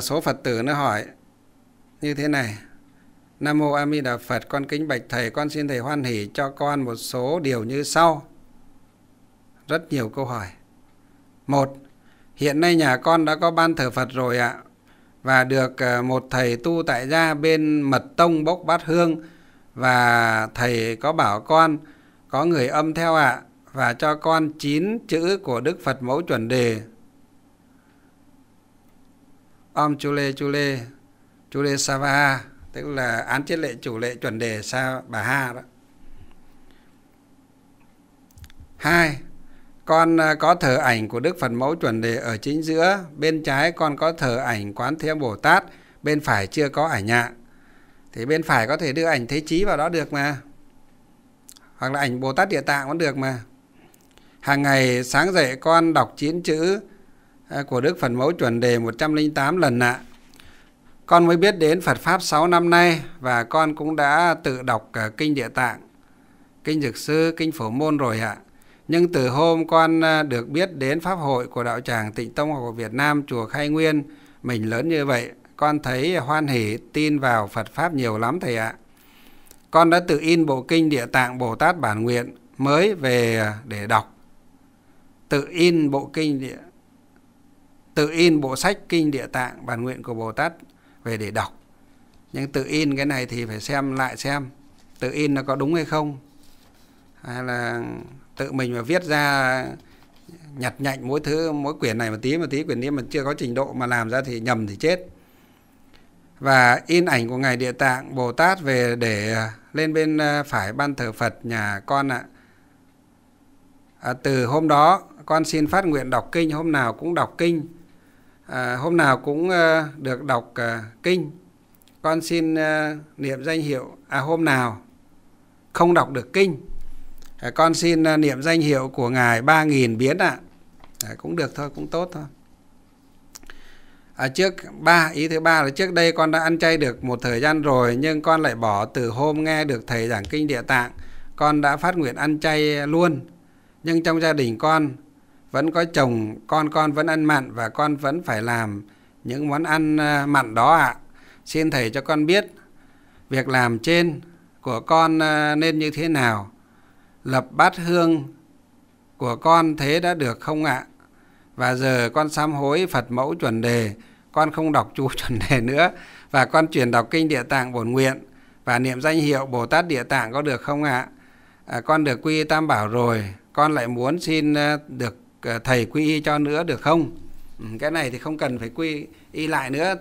số Phật tử nó hỏi như thế này. Nam Mô A Di Đà Phật, con kính bạch Thầy, con xin Thầy hoan hỷ cho con một số điều như sau. Rất nhiều câu hỏi. Một, hiện nay nhà con đã có ban thờ Phật rồi ạ, và được ờ, một thầy tu tại gia bên Mật Tông bốc bát hương, và thầy có bảo con có người âm theo ạ, và cho con chín chữ của Đức Phật Mẫu Chuẩn Đề om chule chule chule savaha tức là án tiết lệ chủ lệ chuẩn đề sa bà ha đó hai con à, có thờ ảnh của đức phật mẫu chuẩn đề ở chính giữa bên trái con có thờ ảnh quán thế bồ tát bên phải chưa có ảnh ạ thì bên phải có thể đưa ảnh thế chí vào đó được mà hoặc là ảnh bồ tát địa tạng cũng được mà hàng ngày sáng dậy con đọc chín chữ À, của Đức Phật Mẫu chuẩn đề 108 lần ạ. Con mới biết đến Phật Pháp 6 năm nay và con cũng đã tự đọc à, Kinh Địa Tạng, Kinh Dược Sư, Kinh Phổ Môn rồi ạ. Nhưng từ hôm con à, được biết đến Pháp hội của Đạo tràng Tịnh Tông Học của Việt Nam, Chùa Khai Nguyên, mình lớn như vậy, con thấy hoan hỷ tin vào Phật Pháp nhiều lắm thầy ạ. Con đã tự in bộ kinh Địa Tạng Bồ Tát Bản Nguyện mới về để đọc. Tự in bộ kinh Địa tự in bộ sách kinh địa tạng bản nguyện của bồ tát về để đọc nhưng tự in cái này thì phải xem lại xem tự in nó có đúng hay không hay là tự mình mà viết ra nhặt nhạnh mỗi thứ mỗi quyển này một tí một tí quyển kia mà chưa có trình độ mà làm ra thì nhầm thì chết và in ảnh của ngài địa tạng bồ tát về để lên bên ờ, phải ban thờ phật nhà con ạ à, từ hôm đó con xin phát nguyện đọc kinh hôm nào cũng đọc kinh À, hôm nào cũng ờ, được đọc ờ, kinh con xin ờ, niệm danh hiệu à hôm nào không đọc được kinh à, con xin niệm danh hiệu của ngài ba nghìn biến ạ à, cũng được thôi cũng tốt thôi à, trước ba ý thứ ba là trước đây con đã ăn chay được một thời gian rồi nhưng con lại bỏ từ hôm nghe được thầy giảng kinh địa tạng con đã phát nguyện ăn chay luôn nhưng trong gia đình con vẫn có chồng con con vẫn ăn mặn và con vẫn phải làm những món ăn à, mặn đó ạ à. xin thầy cho con biết việc làm trên của con à, nên như thế nào lập bát hương của con thế đã được không ạ à? và giờ con sám hối phật mẫu chuẩn đề con không đọc chú chuẩn đề nữa và con chuyển đọc kinh địa tạng bổn nguyện và niệm danh hiệu bồ tát địa tạng có được không ạ à? à, con được quy tam bảo rồi con lại muốn xin à, được Ờ, thầy quy y cho nữa được không ừ, cái này thì không cần phải quy y lại nữa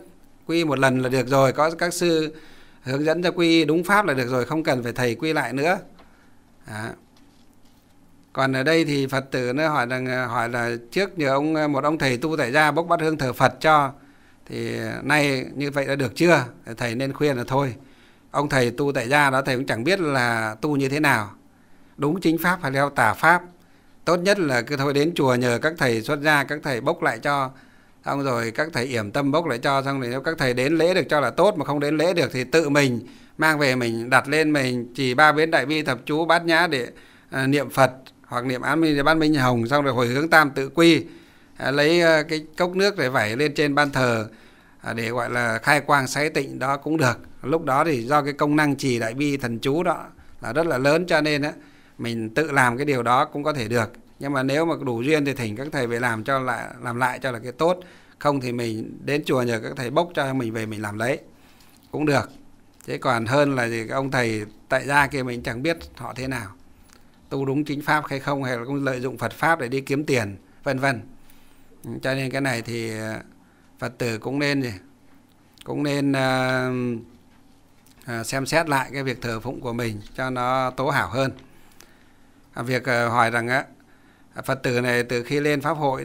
quy một lần là được rồi có các sư hướng dẫn cho quy y đúng pháp là được rồi không cần phải thầy quy lại nữa à. còn ở đây thì phật tử nó hỏi rằng ờ, hỏi là trước nhờ ông ờ, một ông thầy tu tại gia bốc bát hương thờ phật cho thì nay như vậy đã được chưa thầy nên khuyên là thôi ông thầy tu tại gia đó thầy cũng chẳng biết là tu như thế nào đúng chính pháp hay theo tà pháp tốt nhất là cứ thôi đến chùa nhờ các thầy xuất gia các thầy bốc lại cho xong rồi các thầy yểm tâm bốc lại cho xong rồi nếu các thầy đến lễ được cho là tốt mà không đến lễ được thì tự mình mang về mình đặt lên mình chỉ ba biến đại bi thập chú bát nhã để à, niệm phật hoặc niệm án minh bát minh hồng xong rồi hồi hướng tam tự quy à, lấy à, cái cốc nước để vẩy lên trên ban thờ à, để gọi là khai quang sái tịnh đó cũng được lúc đó thì do cái công năng trì đại bi thần chú đó là rất là lớn cho nên á mình tự làm cái điều đó cũng có thể được nhưng mà nếu mà đủ duyên thì thỉnh các thầy về làm cho lại làm lại cho là cái tốt không thì mình đến chùa nhờ các thầy bốc cho mình về mình làm lấy cũng được thế còn hơn là gì các ông thầy tại gia kia mình chẳng biết họ thế nào tu đúng chính pháp hay không hay là cũng lợi dụng Phật pháp để đi kiếm tiền vân vân ừ, cho nên cái này thì ờ, Phật tử cũng nên gì cũng nên uh, uh, xem xét lại cái việc thờ phụng của mình cho nó tố hảo hơn À, việc ờ, hỏi rằng á Phật tử này từ khi lên pháp hội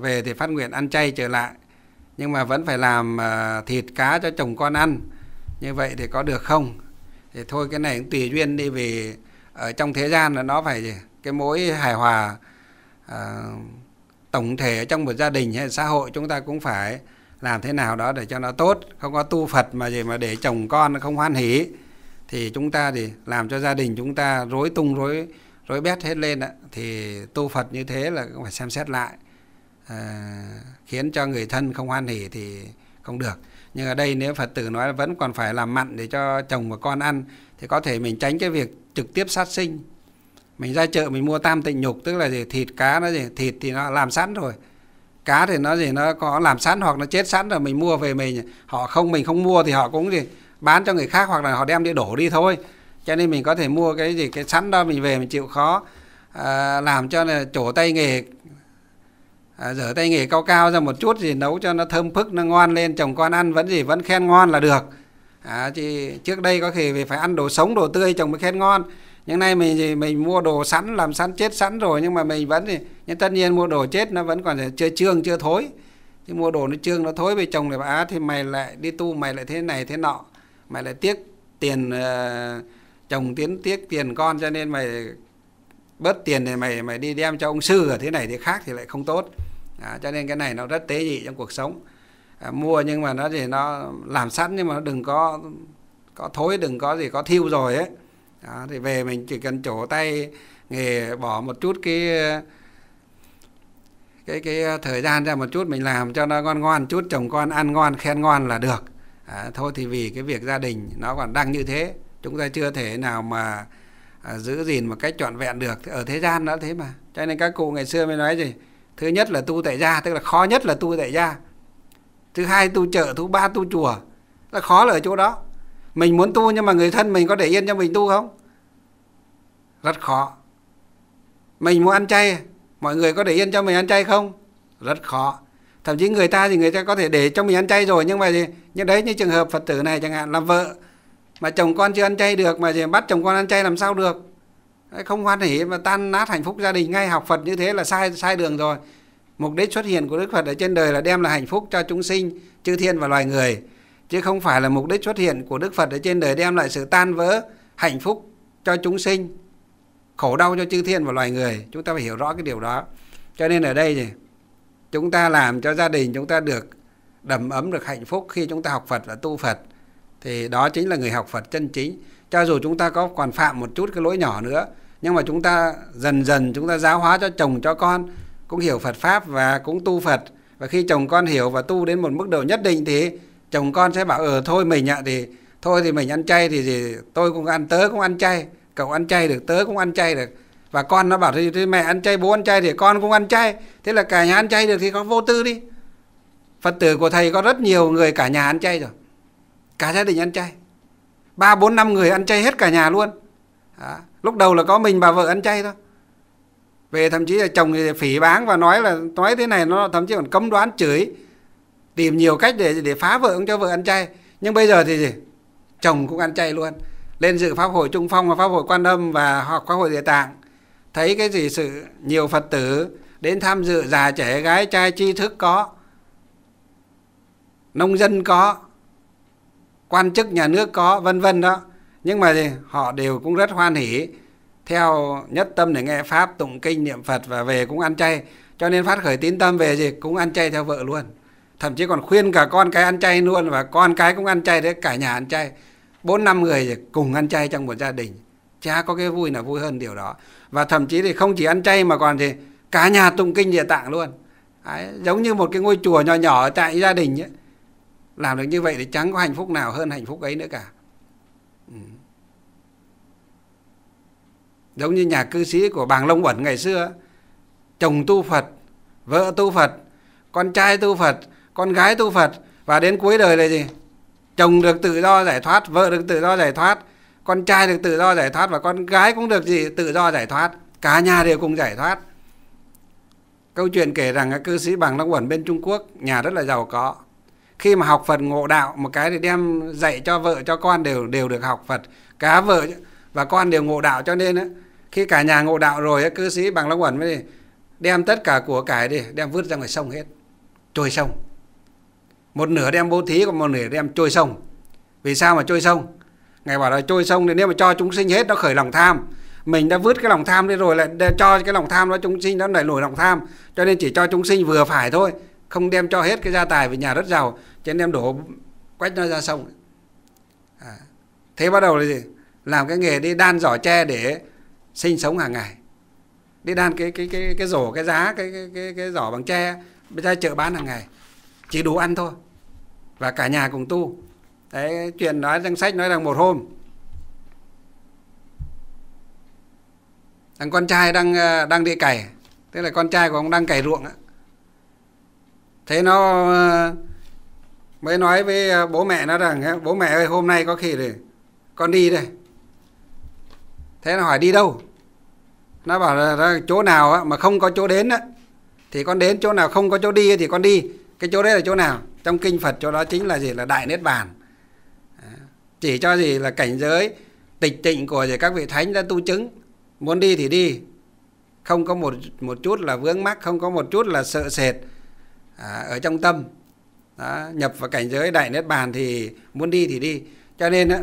về thì phát nguyện ăn chay trở lại nhưng mà vẫn phải làm ờ, thịt cá cho chồng con ăn như vậy thì có được không thì thôi cái này cũng tùy duyên đi vì ở trong thế gian là nó phải cái mối hài hòa à, tổng thể trong một gia đình hay xã hội chúng ta cũng phải làm thế nào đó để cho nó tốt không có tu phật mà gì mà để chồng con nó không hoan hỉ thì chúng ta thì làm cho gia đình chúng ta rối tung rối rối bét hết lên á thì tu Phật như thế là cũng phải xem xét lại à, khiến cho người thân không hoan hỉ thì không được nhưng ở đây nếu Phật tử nói vẫn còn phải làm mặn để cho chồng và con ăn thì có thể mình tránh cái việc trực tiếp sát sinh mình ra chợ mình mua tam tịnh nhục tức là gì thịt cá nó gì thịt thì nó làm sẵn rồi cá thì nó gì nó có làm sẵn hoặc nó chết sẵn rồi mình mua về mình họ không mình không mua thì họ cũng gì bán cho người khác hoặc là họ đem đi đổ đi thôi cho nên mình có thể mua cái gì cái sẵn đó mình về mình chịu khó à, làm cho là chỗ tay nghề à, rửa tay nghề cao cao ra một chút gì nấu cho nó thơm phức nó ngon lên chồng con ăn vẫn gì vẫn khen ngon là được à, thì trước đây có khi phải ăn đồ sống đồ tươi chồng mới khen ngon nhưng nay mình thì mình mua đồ sẵn làm sẵn chết sẵn rồi nhưng mà mình vẫn thì nhưng tất nhiên mua đồ chết nó vẫn còn chưa trương chưa thối thì mua đồ nó trương nó thối về chồng này á à, thì mày lại đi tu mày lại thế này thế nọ mày lại tiếc tiền uh, chồng tiến tiếc tiền con cho nên mày bớt tiền này mày mày đi đem cho ông sư ở thế này thế khác thì lại không tốt à, cho nên cái này nó rất tế nhị trong cuộc sống à, mua nhưng mà nó thì nó làm sẵn nhưng mà nó đừng có có thối đừng có gì có thiêu rồi ấy à, thì về mình chỉ cần chỗ tay nghề bỏ một chút cái cái cái thời gian ra một chút mình làm cho nó ngon ngon chút chồng con ăn ngon khen ngon là được à, thôi thì vì cái việc gia đình nó còn đang như thế chúng ta chưa thể nào mà à, giữ gìn một cách trọn vẹn được ở thế gian đã thế mà cho nên các cụ ngày xưa mới nói gì thứ nhất là tu tại gia tức là khó nhất là tu tại gia thứ hai tu chợ thứ ba tu chùa là khó là ở chỗ đó mình muốn tu nhưng mà người thân mình có để yên cho mình tu không rất khó mình muốn ăn chay mọi người có để yên cho mình ăn chay không rất khó thậm chí người ta thì người ta có thể để cho mình ăn chay rồi nhưng mà gì nhưng đấy như trường hợp phật tử này chẳng hạn làm vợ mà chồng con chưa ăn chay được mà bắt chồng con ăn chay làm sao được không hoan hỉ mà tan nát hạnh phúc gia đình ngay học Phật như thế là sai sai đường rồi mục đích xuất hiện của Đức Phật ở trên đời là đem lại hạnh phúc cho chúng sinh chư thiên và loài người chứ không phải là mục đích xuất hiện của Đức Phật ở trên đời đem lại sự tan vỡ hạnh phúc cho chúng sinh khổ đau cho chư thiên và loài người chúng ta phải hiểu rõ cái điều đó cho nên ở đây thì chúng ta làm cho gia đình chúng ta được đầm ấm được hạnh phúc khi chúng ta học Phật và tu Phật thì đó chính là người học Phật chân chính cho dù chúng ta có còn phạm một chút cái lỗi nhỏ nữa nhưng mà chúng ta dần dần chúng ta giáo hóa cho chồng cho con cũng hiểu Phật pháp và cũng tu Phật và khi chồng con hiểu và tu đến một mức độ nhất định thì chồng con sẽ bảo ờ thôi mình ạ thì thôi thì mình ăn chay thì thì tôi cũng ăn tớ cũng ăn chay cậu ăn chay được tớ cũng ăn chay được và con nó bảo thì thế mẹ ăn chay bố ăn chay thì con cũng ăn chay thế là cả nhà ăn chay được thì con vô tư đi phật tử của thầy có rất nhiều người cả nhà ăn chay rồi cả gia đình ăn chay ba bốn năm người ăn chay hết cả nhà luôn đó. lúc đầu là có mình bà vợ ăn chay thôi về thậm chí là chồng thì phỉ báng và nói là nói thế này nó thậm chí còn cấm đoán chửi tìm nhiều cách để để phá vợ không cho vợ ăn chay nhưng bây giờ thì gì chồng cũng ăn chay luôn lên dự pháp hội trung phong và pháp hội quan âm và học pháp hội địa tạng thấy cái gì sự nhiều phật tử đến tham dự già trẻ gái trai tri thức có nông dân có quan chức nhà nước có vân vân đó nhưng mà họ đều cũng rất hoan hỉ theo nhất tâm để nghe pháp tụng kinh niệm phật và về cũng ăn chay cho nên phát khởi tín tâm về gì cũng ăn chay theo vợ luôn thậm chí còn khuyên cả con cái ăn chay luôn và con cái cũng ăn chay đấy cả nhà ăn chay bốn năm người cùng ăn chay trong một gia đình cha có cái vui là vui hơn điều đó và thậm chí thì không chỉ ăn chay mà còn thì cả nhà tụng kinh địa tạng luôn đấy, giống như một cái ngôi chùa nhỏ nhỏ tại gia đình ấy làm được như vậy thì chẳng có hạnh phúc nào hơn hạnh phúc ấy nữa cả ừ. giống như nhà cư sĩ của bàng long uẩn ngày xưa chồng tu phật vợ tu phật con trai tu phật con gái tu phật và đến cuối đời là gì chồng được tự do giải thoát vợ được tự do giải thoát con trai được tự do giải thoát và con gái cũng được gì tự do giải thoát cả nhà đều cùng giải thoát câu chuyện kể rằng cư sĩ bằng long uẩn bên trung quốc nhà rất là giàu có khi mà học Phật ngộ đạo một cái thì đem dạy cho vợ cho con đều đều được học Phật cả vợ và con đều ngộ đạo cho nên á, khi cả nhà ngộ đạo rồi cư sĩ bằng long quẩn mới đem tất cả của cải đi đem vứt ra ngoài sông hết trôi sông một nửa đem bố thí còn một nửa đem trôi sông vì sao mà trôi sông ngài bảo là trôi sông thì nếu mà cho chúng sinh hết nó khởi lòng tham mình đã vứt cái lòng tham đi rồi lại cho cái lòng tham đó chúng sinh nó lại nổi lòng tham cho nên chỉ cho chúng sinh vừa phải thôi không đem cho hết cái gia tài vì nhà rất giàu cho nên em đổ quách nó ra sông à. thế bắt đầu là gì làm cái nghề đi đan giỏ tre để sinh sống hàng ngày đi đan cái cái cái cái rổ cái giá cái cái cái, cái giỏ bằng tre ra chợ bán hàng ngày chỉ đủ ăn thôi và cả nhà cùng tu đấy chuyện nói danh sách nói rằng một hôm thằng con trai đang ờ, đang đi cày tức là con trai của ông đang cày ruộng á thế nó ờ, mới nói với ờ, bố mẹ nó rằng bố mẹ ơi hôm nay có khi để con đi đây thế nó hỏi đi đâu nó bảo là chỗ nào mà không có chỗ đến thì con đến chỗ nào không có chỗ đi thì con đi cái chỗ đấy là chỗ nào trong kinh phật chỗ đó chính là gì là đại niết bàn chỉ cho gì là cảnh giới tịch tịnh của các vị thánh đã tu chứng muốn đi thì đi không có một một chút là vướng mắc không có một chút là sợ sệt à, ở trong tâm đó, nhập vào cảnh giới đại niết bàn thì muốn đi thì đi cho nên á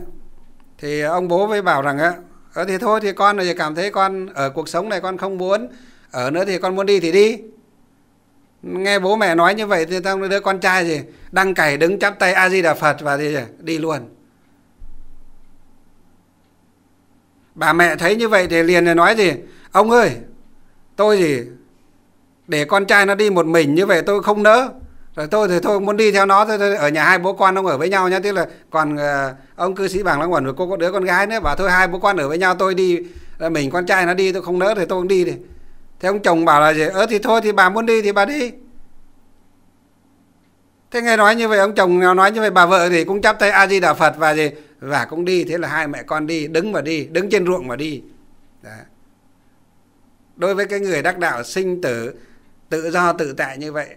thì ông bố mới bảo rằng á ở thì thôi thì con rồi cảm thấy con ở cuộc sống này con không muốn ở nữa thì con muốn đi thì đi nghe bố mẹ nói như vậy thì tao đứa con trai gì đăng cày đứng chắp tay a di đà phật và thì đi luôn bà mẹ thấy như vậy thì liền nói gì ông ơi tôi gì để con trai nó đi một mình như vậy tôi không nỡ rồi tôi thì thôi muốn đi theo nó thôi, thôi ở nhà hai bố con ông ở với nhau nhá tức là còn uh, ông cư sĩ bảng lăng quẩn và cô có đứa con gái nữa bảo thôi hai bố con ở với nhau tôi đi ờ, mình con trai nó đi tôi không nỡ thì tôi cũng đi thì thế ông chồng bảo là gì ờ, ơ thì thôi thì bà muốn đi thì bà đi thế nghe nói như vậy ông chồng nào nói như vậy bà vợ thì cũng chắp tay a di đà phật và gì và cũng đi thế là hai mẹ con đi đứng mà đi đứng trên ruộng mà đi Đó. đối với cái người đắc đạo sinh tử tự do tự tại như vậy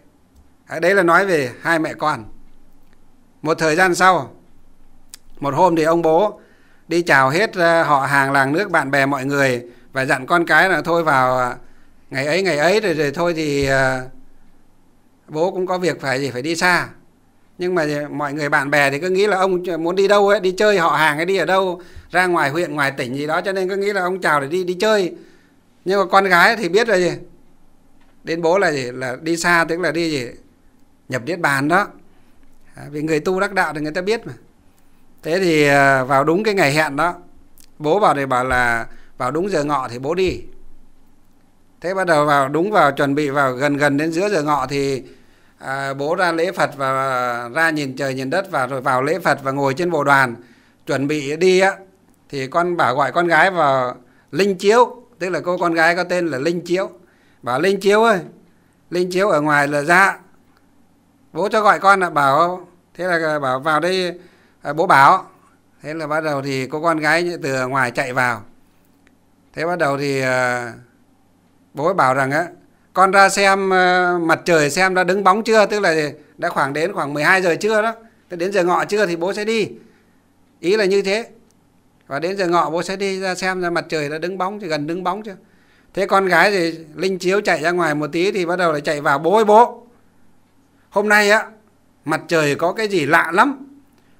đấy là nói về hai mẹ con một thời gian sau một hôm thì ông bố đi chào hết ờ, họ hàng làng nước bạn bè mọi người và dặn con cái là thôi vào ờ, ngày ấy ngày ấy rồi rồi thôi thì ờ, bố cũng có việc phải gì phải đi xa nhưng mà mọi người bạn bè thì cứ nghĩ là ông muốn đi đâu ấy đi chơi họ hàng ấy đi ở đâu ra ngoài huyện ngoài tỉnh gì đó cho nên cứ nghĩ là ông chào để đi đi chơi nhưng mà con gái thì biết rồi gì đến bố là gì là đi xa tức là đi gì nhập niết bàn đó à, vì người tu đắc đạo thì người ta biết mà thế thì à, vào đúng cái ngày hẹn đó bố bảo thì bảo là vào đúng giờ ngọ thì bố đi thế bắt đầu vào đúng vào chuẩn bị vào gần gần đến giữa giờ ngọ thì à, bố ra lễ phật và ra nhìn trời nhìn đất và rồi vào lễ phật và ngồi trên bộ đoàn chuẩn bị đi á thì con bảo gọi con gái vào linh chiếu tức là cô con gái có tên là linh chiếu bảo linh chiếu ơi linh chiếu ở ngoài là ra bố cho gọi con là bảo thế là bảo vào đây à, bố bảo thế là bắt đầu thì cô con gái từ ngoài chạy vào thế bắt đầu thì à, bố bảo rằng á con ra xem à, mặt trời xem đã đứng bóng chưa tức là đã khoảng đến khoảng 12 giờ trưa đó tức đến giờ ngọ trưa thì bố sẽ đi ý là như thế và đến giờ ngọ bố sẽ đi ra xem ra mặt trời đã đứng bóng thì gần đứng bóng chưa thế con gái thì linh chiếu chạy ra ngoài một tí thì bắt đầu lại chạy vào bố ơi bố hôm nay á mặt trời có cái gì lạ lắm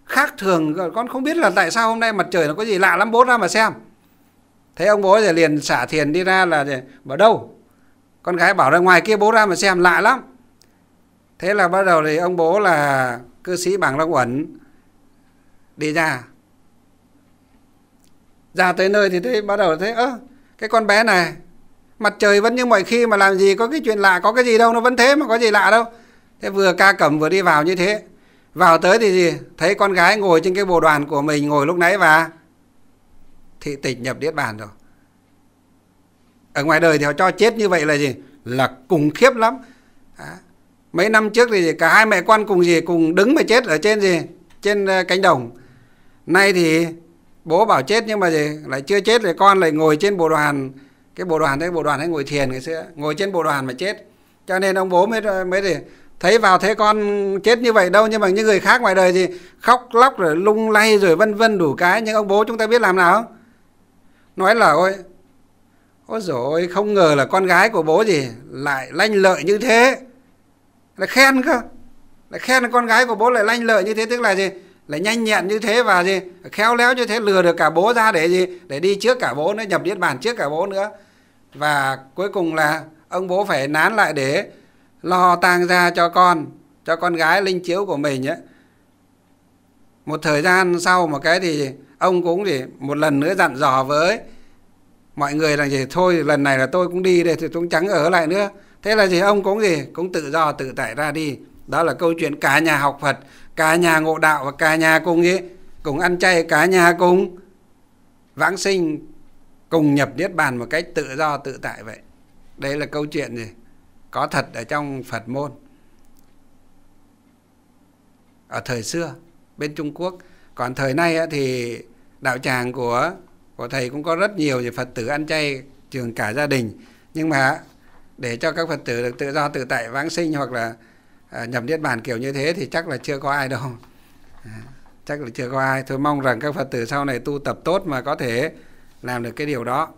khác thường con không biết là tại sao hôm nay mặt trời nó có gì lạ lắm bố ra mà xem thế ông bố thì liền xả thiền đi ra là bảo đâu con gái bảo ra ngoài kia bố ra mà xem lạ lắm thế là bắt đầu thì ông bố là cư sĩ bảng long uẩn đi ra ra tới nơi thì thấy bắt đầu thấy ơ cái con bé này mặt trời vẫn như mọi khi mà làm gì có cái chuyện lạ có cái gì đâu nó vẫn thế mà có gì lạ đâu thế vừa ca cẩm vừa đi vào như thế vào tới thì gì thấy con gái ngồi trên cái bồ đoàn của mình ngồi lúc nãy và thị tịch nhập niết bàn rồi ở ngoài đời thì họ cho chết như vậy là gì là khủng khiếp lắm à, mấy năm trước thì cả hai mẹ con cùng gì cùng đứng mà chết ở trên gì trên ờ, cánh đồng nay thì bố bảo chết nhưng mà gì lại chưa chết thì con lại ngồi trên bồ đoàn cái bộ đoàn đấy bộ đoàn ấy ngồi thiền ngày xưa ngồi trên bộ đoàn mà chết cho nên ông bố mới mới thì thấy vào thế con chết như vậy đâu nhưng mà những người khác ngoài đời thì khóc lóc rồi lung lay rồi vân vân đủ cái nhưng ông bố chúng ta biết làm nào nói là ôi ôi rồi không ngờ là con gái của bố gì lại lanh lợi như thế lại khen cơ lại khen là con gái của bố lại lanh lợi như thế tức là gì lại nhanh nhẹn như thế và gì khéo léo như thế lừa được cả bố ra để gì để đi trước cả bố nữa nhập niết bàn trước cả bố nữa và cuối cùng là ông bố phải nán lại để lo tang ra cho con cho con gái linh chiếu của mình ấy. một thời gian sau một cái thì ông cũng thì một lần nữa dặn dò với mọi người là gì thôi lần này là tôi cũng đi đây thì tôi cũng chẳng ở lại nữa thế là gì ông cũng gì cũng tự do tự tại ra đi đó là câu chuyện cả nhà học Phật cả nhà ngộ đạo và cả nhà cùng ý cùng ăn chay cả nhà cùng vãng sinh cùng nhập niết bàn một cách tự do tự tại vậy đây là câu chuyện gì có thật ở trong phật môn ở thời xưa bên trung quốc còn thời nay thì đạo tràng của của thầy cũng có rất nhiều thì phật tử ăn chay trường cả gia đình nhưng mà để cho các phật tử được tự do tự tại vãng sinh hoặc là à, nhập niết bàn kiểu như thế thì chắc là chưa có ai đâu à, chắc là chưa có ai thôi mong rằng các phật tử sau này tu tập tốt mà có thể làm được cái điều đó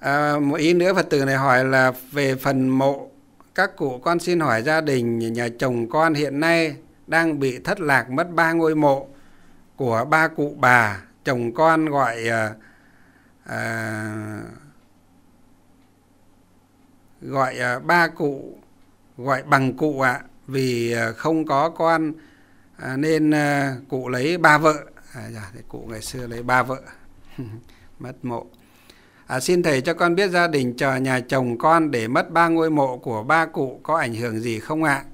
à, một ý nữa phật tử này hỏi là về phần mộ các cụ con xin hỏi gia đình nhà chồng con hiện nay đang bị thất lạc mất ba ngôi mộ của ba cụ bà chồng con gọi à, à, gọi à, ba cụ gọi bằng cụ ạ à, vì à, không có con à, nên à, cụ lấy ba vợ à, dạ, thì cụ ngày xưa lấy ba vợ mất mộ à, xin thầy cho con biết gia đình chờ nhà chồng con để mất ba ngôi mộ của ba cụ có ảnh hưởng gì không ạ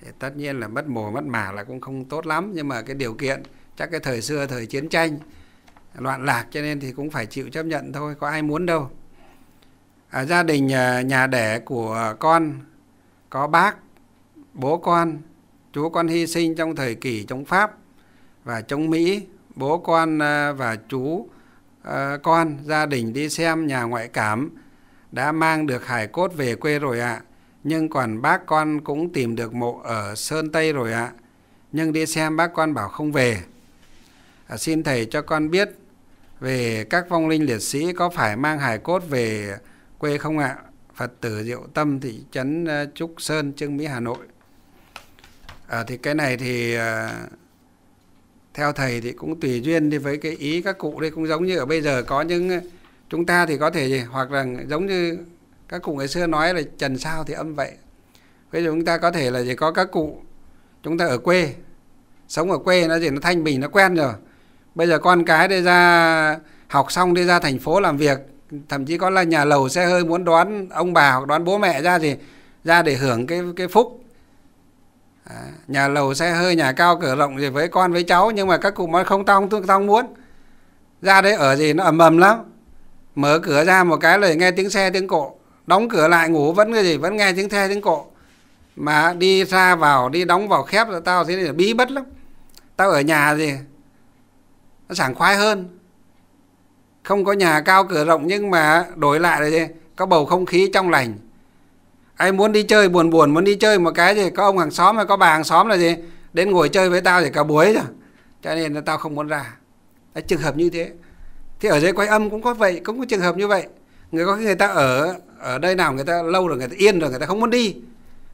thì tất nhiên là mất mồ mất mả là cũng không tốt lắm nhưng mà cái điều kiện chắc cái thời xưa thời chiến tranh loạn lạc cho nên thì cũng phải chịu chấp nhận thôi có ai muốn đâu à, gia đình nhà, nhà đẻ của con có bác bố con chú con hy sinh trong thời kỳ chống pháp và chống mỹ bố con à, và chú à, con gia đình đi xem nhà ngoại cảm đã mang được hải cốt về quê rồi ạ à. nhưng còn bác con cũng tìm được mộ ở sơn tây rồi ạ à. nhưng đi xem bác con bảo không về à, xin thầy cho con biết về các vong linh liệt sĩ có phải mang hải cốt về quê không ạ à? phật tử diệu tâm thị trấn à, trúc sơn trương mỹ hà nội à, thì cái này thì theo thầy thì cũng tùy duyên đi với cái ý các cụ đây cũng giống như ở bây giờ có những chúng ta thì có thể gì hoặc là giống như các cụ ngày xưa nói là trần sao thì âm vậy bây giờ chúng ta có thể là gì có các cụ chúng ta ở quê sống ở quê nó gì nó thanh bình nó quen rồi bây giờ con cái đi ra học xong đi ra thành phố làm việc thậm chí có là nhà lầu xe hơi muốn đón ông bà hoặc đón bố mẹ ra gì ra để hưởng cái cái phúc nhà lầu xe hơi nhà cao cửa rộng gì với con với cháu nhưng mà các cụ nói không tao không tao muốn ra đấy ở gì nó ầm ầm lắm mở cửa ra một cái lời nghe tiếng xe tiếng cộ đóng cửa lại ngủ vẫn cái gì vẫn nghe tiếng xe tiếng cộ mà đi ra vào đi đóng vào khép rồi tao thế này là bí bất lắm tao ở nhà gì nó sảng khoái hơn không có nhà cao cửa rộng nhưng mà đổi lại là gì có bầu không khí trong lành ai muốn đi chơi buồn buồn muốn đi chơi một cái gì có ông hàng xóm hay có bà hàng xóm là gì đến ngồi chơi với tao thì cả buổi rồi cho nên là tao không muốn ra Đấy, trường hợp như thế thì ở dưới quay âm cũng có vậy cũng có trường hợp như vậy người có khi người ta ở ở đây nào người ta lâu rồi người ta yên rồi người ta không muốn đi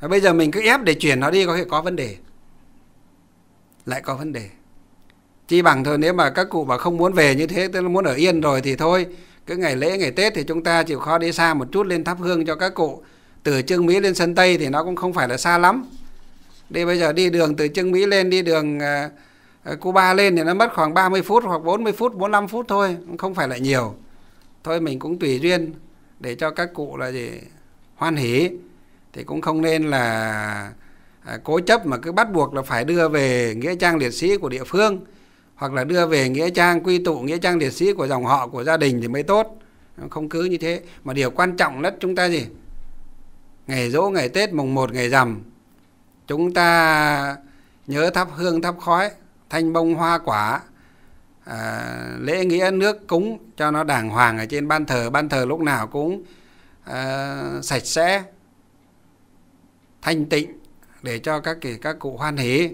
và bây giờ mình cứ ép để chuyển nó đi có thể có vấn đề lại có vấn đề chi bằng thôi nếu mà các cụ mà không muốn về như thế tức là muốn ở yên rồi thì thôi cứ ngày lễ ngày tết thì chúng ta chịu khó đi xa một chút lên thắp hương cho các cụ từ Trương Mỹ lên sân Tây thì nó cũng không phải là xa lắm đi bây giờ đi đường từ Trương Mỹ lên đi đường à, à, Cuba lên thì nó mất khoảng 30 phút hoặc 40 phút 45 phút thôi không phải là nhiều thôi mình cũng tùy duyên để cho các cụ là gì hoan hỉ thì cũng không nên là à, cố chấp mà cứ bắt buộc là phải đưa về nghĩa trang liệt sĩ của địa phương hoặc là đưa về nghĩa trang quy tụ nghĩa trang liệt sĩ của dòng họ của gia đình thì mới tốt không cứ như thế mà điều quan trọng nhất chúng ta gì ngày dỗ ngày Tết mùng 1 ngày rằm chúng ta nhớ thắp hương thắp khói thanh bông hoa quả à, lễ nghĩa nước cúng cho nó đàng hoàng ở trên ban thờ ban thờ lúc nào cũng à, sạch sẽ thanh tịnh để cho các kỳ các cụ hoan hỉ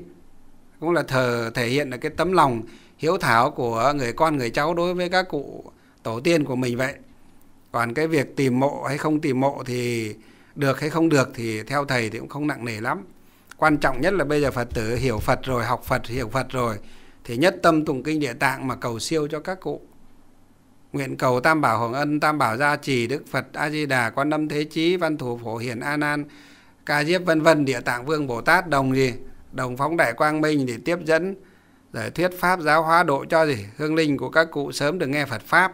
cũng là thờ thể hiện được cái tấm lòng hiếu thảo của người con người cháu đối với các cụ tổ tiên của mình vậy còn cái việc tìm mộ hay không tìm mộ thì được hay không được thì theo thầy thì cũng không nặng nề lắm quan trọng nhất là bây giờ phật tử hiểu phật rồi học phật hiểu phật rồi thì nhất tâm tụng kinh địa tạng mà cầu siêu cho các cụ nguyện cầu tam bảo hồng ân tam bảo gia trì đức phật a di đà quan âm thế chí văn thù phổ hiển an an ca diếp vân vân địa tạng vương bồ tát đồng gì đồng phóng đại quang minh để tiếp dẫn giải thuyết pháp giáo hóa độ cho gì hương linh của các cụ sớm được nghe phật pháp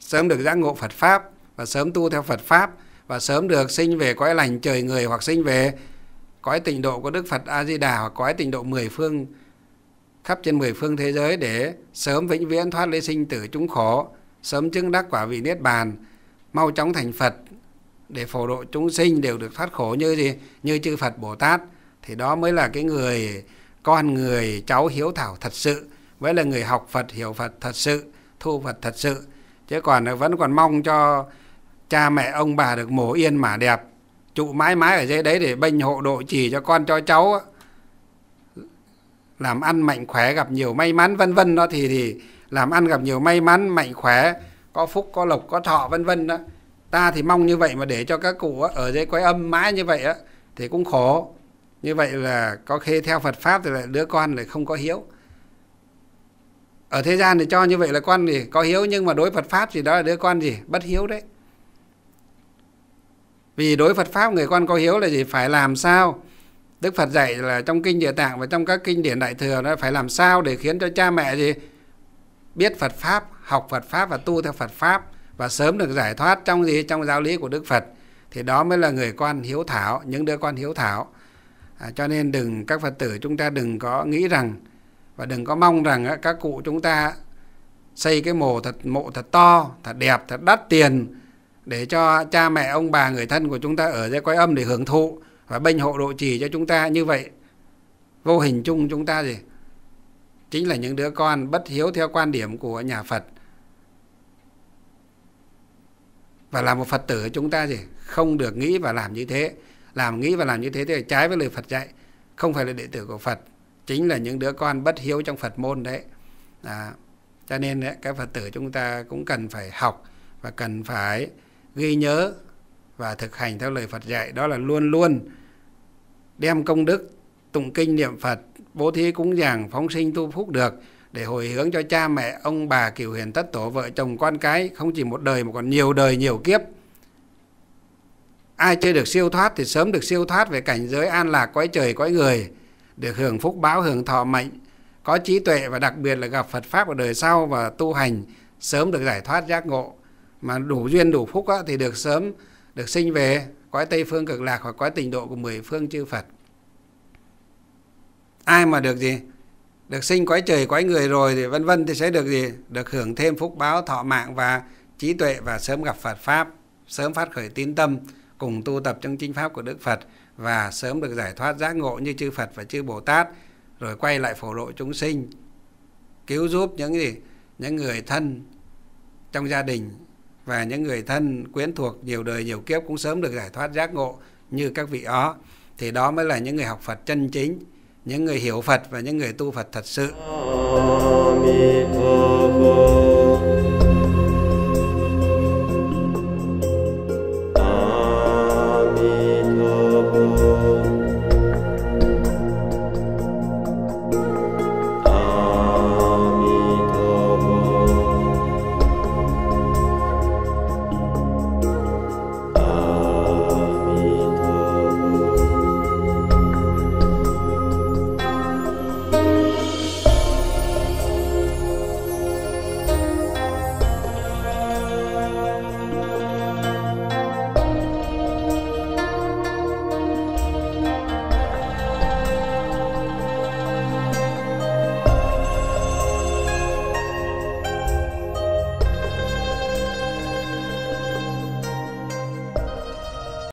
sớm được giác ngộ phật pháp và sớm tu theo phật pháp và sớm được sinh về cõi lành trời người hoặc sinh về cõi tịnh độ của Đức Phật A Di Đà hoặc cõi tịnh độ mười phương khắp trên mười phương thế giới để sớm vĩnh viễn thoát ly sinh tử chúng khổ, sớm chứng đắc quả vị niết bàn, mau chóng thành Phật để phổ độ chúng sinh đều được thoát khổ như gì như chư Phật Bồ Tát thì đó mới là cái người con người cháu hiếu thảo thật sự với là người học Phật hiểu Phật thật sự thu Phật thật sự chứ còn vẫn còn mong cho cha mẹ ông bà được mổ yên mà đẹp trụ mãi mãi ở dưới đấy để bênh hộ độ trì cho con cho cháu làm ăn mạnh khỏe gặp nhiều may mắn vân vân đó thì thì làm ăn gặp nhiều may mắn mạnh khỏe có phúc có lộc có thọ vân vân đó ta thì mong như vậy mà để cho các cụ ở dưới quái âm mãi như vậy á thì cũng khổ như vậy là có khi theo Phật pháp thì lại đứa con lại không có hiếu ở thế gian thì cho như vậy là con thì có hiếu nhưng mà đối Phật pháp thì đó là đứa con gì bất hiếu đấy vì đối Phật pháp người con có hiếu là gì phải làm sao Đức Phật dạy là trong kinh Địa Tạng và trong các kinh điển Đại thừa nó phải làm sao để khiến cho cha mẹ gì biết Phật pháp học Phật pháp và tu theo Phật pháp và sớm được giải thoát trong gì trong giáo lý của Đức Phật thì đó mới là người con hiếu thảo những đứa con hiếu thảo à, cho nên đừng các Phật tử chúng ta đừng có nghĩ rằng và đừng có mong rằng các cụ chúng ta xây cái mồ thật mộ thật to thật đẹp thật đắt tiền để cho cha mẹ ông bà người thân của chúng ta ở dưới cõi âm để hưởng thụ và bênh hộ độ trì cho chúng ta như vậy vô hình chung chúng ta gì chính là những đứa con bất hiếu theo quan điểm của nhà Phật và là một Phật tử chúng ta gì không được nghĩ và làm như thế làm nghĩ và làm như thế thì trái với lời Phật dạy không phải là đệ tử của Phật chính là những đứa con bất hiếu trong Phật môn đấy à, cho nên đấy, các Phật tử chúng ta cũng cần phải học và cần phải ghi nhớ và thực hành theo lời Phật dạy đó là luôn luôn đem công đức tụng kinh niệm Phật bố thí cúng dường phóng sinh tu phúc được để hồi hướng cho cha mẹ ông bà cửu huyền tất tổ vợ chồng con cái không chỉ một đời mà còn nhiều đời nhiều kiếp ai chưa được siêu thoát thì sớm được siêu thoát về cảnh giới an lạc cõi trời cõi người được hưởng phúc báo hưởng thọ mệnh có trí tuệ và đặc biệt là gặp Phật pháp ở đời sau và tu hành sớm được giải thoát giác ngộ mà đủ duyên đủ phúc á, thì được sớm được sinh về cõi tây phương cực lạc hoặc cõi tình độ của mười phương chư Phật ai mà được gì được sinh cõi trời cõi người rồi thì vân vân thì sẽ được gì được hưởng thêm phúc báo thọ mạng và trí tuệ và sớm gặp Phật pháp sớm phát khởi tín tâm cùng tu tập trong chính pháp của Đức Phật và sớm được giải thoát giác ngộ như chư Phật và chư Bồ Tát rồi quay lại phổ độ chúng sinh cứu giúp những gì những người thân trong gia đình và những người thân quyến thuộc nhiều đời nhiều kiếp cũng sớm được giải thoát giác ngộ như các vị đó thì đó mới là những người học Phật chân chính những người hiểu Phật và những người tu Phật thật sự.